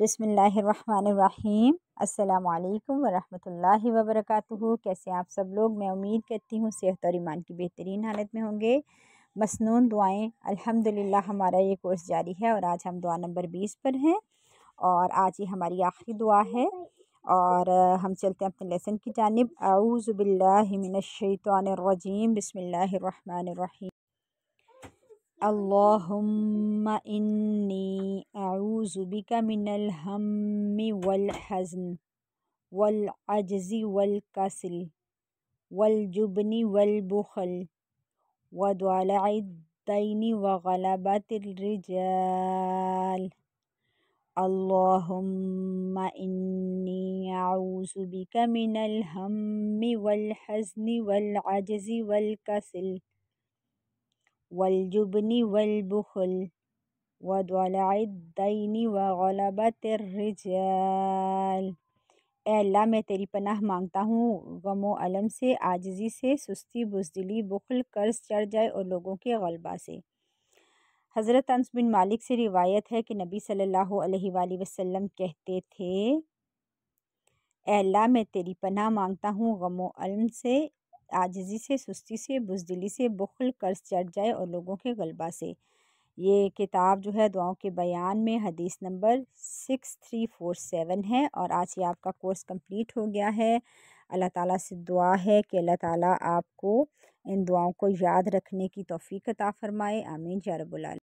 بسم اللہ الرحمن الرحیم السلام علیکم ورحمۃ اللہ وبرکاتہ کیسے آپ سب لوگ میں امید کرتی ہوں صحت اور ایمان کی بہترین حالت میں ہوں گے مصنون دعائیں الحمد ہمارا یہ کورس جاری ہے اور آج ہم دعا نمبر بیس پر ہیں اور آج یہ ہماری آخری دعا ہے اور ہم چلتے ہیں اپنے لیسن کی جانب اعوذ باللہ من الشیطان الرجیم بسم اللہ الرحمن الرحیم اللهم إني أعوذ بك من الهم والحزن والعجز والكسل والجبن والبخل ودلع الدين وغلبة الرجال اللهم إني أعوذ بك من الهم والحزن والعجز والكسل والجبنی والبخل ودولع الدین وغلبت الرجال اے اللہ میں تیری پناہ مانگتا ہوں غم و علم سے عاجزی سے سستی بزدلی بخل قرض چڑھ جائے اور لوگوں کے غلبہ سے حضرت انس بن مالک سے روایت ہے کہ نبی صلی اللہ علیہ وآلہ وسلم کہتے تھے اے اللہ میں تیری پناہ مانگتا ہوں غم و علم سے آجزی سے سستی سے بزدلی سے بخل قرض چڑھ جائے اور لوگوں کے غلبہ سے یہ کتاب جو ہے دعاؤں کے بیان میں حدیث نمبر سکس تھری فور سیون ہے اور آج یہ آپ کا کورس کمپلیٹ ہو گیا ہے اللہ تعالیٰ سے دعا ہے کہ اللہ تعالیٰ آپ کو ان دعاؤں کو یاد رکھنے کی توفیق عطا فرمائے آمین جارب العالم